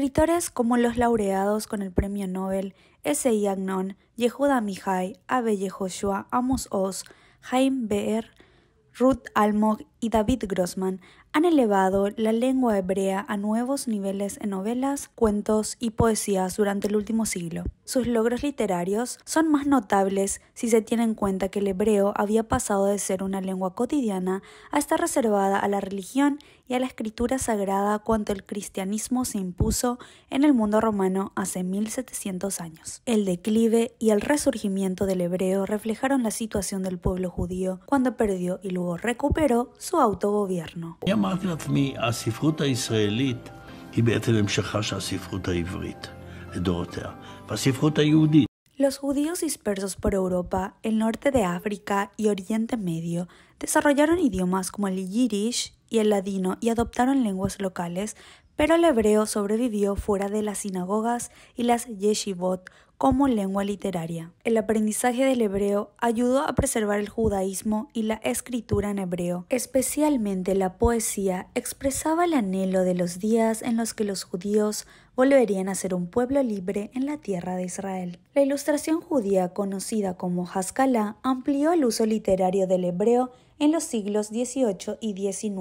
Escritores como los laureados con el premio Nobel S.I. Agnon, Yehuda Mihai, Abe Yehoshua, Amos Oz, Jaime Beer, Ruth Almog y David Grossman han elevado la lengua hebrea a nuevos niveles en novelas, cuentos y poesías durante el último siglo. Sus logros literarios son más notables si se tiene en cuenta que el hebreo había pasado de ser una lengua cotidiana a estar reservada a la religión y a la escritura sagrada cuando el cristianismo se impuso en el mundo romano hace 1700 años. El declive y el resurgimiento del hebreo reflejaron la situación del pueblo judío cuando perdió y luego recuperó autogobierno. Los judíos dispersos por Europa, el norte de África y Oriente Medio desarrollaron idiomas como el yiddish y el ladino y adoptaron lenguas locales, pero el hebreo sobrevivió fuera de las sinagogas y las yeshivot como lengua literaria. El aprendizaje del hebreo ayudó a preservar el judaísmo y la escritura en hebreo. Especialmente la poesía expresaba el anhelo de los días en los que los judíos volverían a ser un pueblo libre en la tierra de Israel. La ilustración judía, conocida como Haskalah, amplió el uso literario del hebreo en los siglos XVIII y XIX.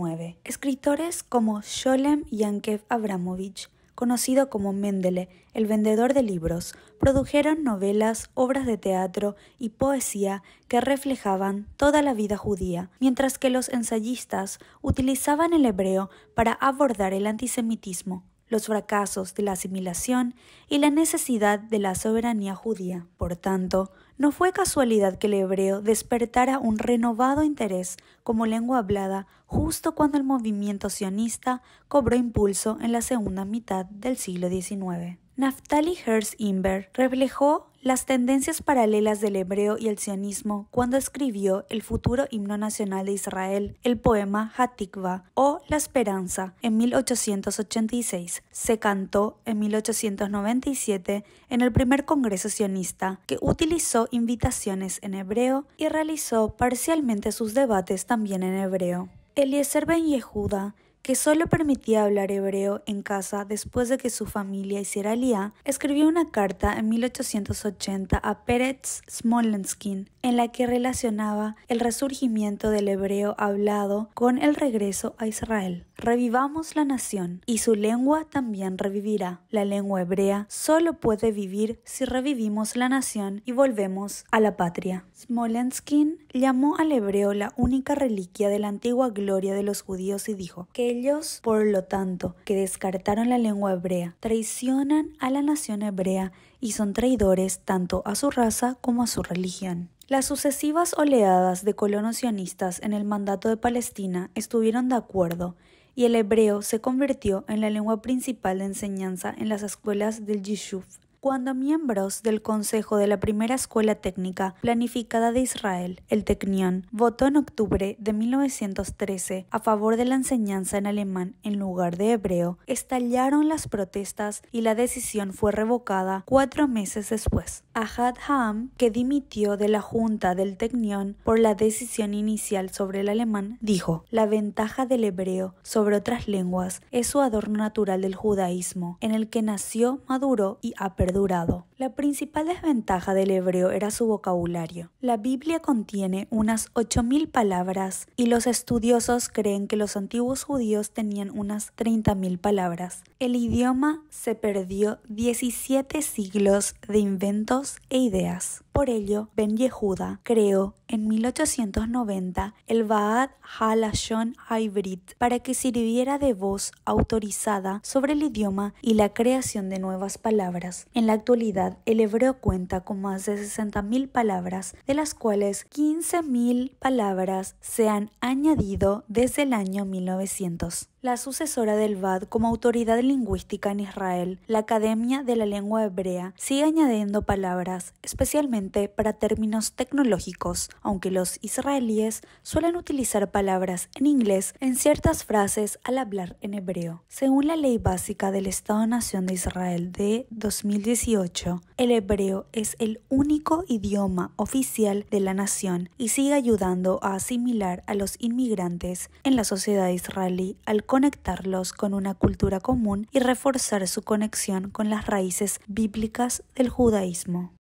Escritores como Sholem Yankev Abramovich conocido como Mendele, el vendedor de libros, produjeron novelas, obras de teatro y poesía que reflejaban toda la vida judía, mientras que los ensayistas utilizaban el hebreo para abordar el antisemitismo los fracasos de la asimilación y la necesidad de la soberanía judía. Por tanto, no fue casualidad que el hebreo despertara un renovado interés como lengua hablada justo cuando el movimiento sionista cobró impulso en la segunda mitad del siglo XIX. Naftali Herz Imber reflejó las tendencias paralelas del hebreo y el sionismo cuando escribió el futuro himno nacional de Israel, el poema Hatikva o La Esperanza, en 1886. Se cantó en 1897 en el primer Congreso sionista, que utilizó invitaciones en hebreo y realizó parcialmente sus debates también en hebreo. Eliezer Ben Yehuda que solo permitía hablar hebreo en casa después de que su familia hiciera lía, escribió una carta en 1880 a Peretz Smolenskin en la que relacionaba el resurgimiento del hebreo hablado con el regreso a Israel. Revivamos la nación, y su lengua también revivirá. La lengua hebrea solo puede vivir si revivimos la nación y volvemos a la patria. Smolenskin llamó al hebreo la única reliquia de la antigua gloria de los judíos y dijo, que ellos, por lo tanto, que descartaron la lengua hebrea, traicionan a la nación hebrea y son traidores tanto a su raza como a su religión. Las sucesivas oleadas de colonos sionistas en el mandato de Palestina estuvieron de acuerdo y el hebreo se convirtió en la lengua principal de enseñanza en las escuelas del Yishuv cuando miembros del Consejo de la Primera Escuela Técnica Planificada de Israel, el Tecnión, votó en octubre de 1913 a favor de la enseñanza en alemán en lugar de hebreo, estallaron las protestas y la decisión fue revocada cuatro meses después. Ahad Haam, que dimitió de la Junta del Tecnión por la decisión inicial sobre el alemán, dijo, la ventaja del hebreo sobre otras lenguas es su adorno natural del judaísmo, en el que nació, maduró y aprendió durado. La principal desventaja del hebreo era su vocabulario. La Biblia contiene unas 8.000 palabras y los estudiosos creen que los antiguos judíos tenían unas 30.000 palabras. El idioma se perdió 17 siglos de inventos e ideas por ello, Ben Yehuda creó en 1890 el Baad Halashon Hybrid para que sirviera de voz autorizada sobre el idioma y la creación de nuevas palabras. En la actualidad, el hebreo cuenta con más de 60.000 palabras, de las cuales 15.000 palabras se han añadido desde el año 1900. La sucesora del VAD como autoridad lingüística en Israel, la Academia de la Lengua Hebrea, sigue añadiendo palabras, especialmente para términos tecnológicos, aunque los israelíes suelen utilizar palabras en inglés en ciertas frases al hablar en hebreo. Según la Ley Básica del Estado-Nación de Israel de 2018, el hebreo es el único idioma oficial de la nación y sigue ayudando a asimilar a los inmigrantes en la sociedad israelí al conectarlos con una cultura común y reforzar su conexión con las raíces bíblicas del judaísmo.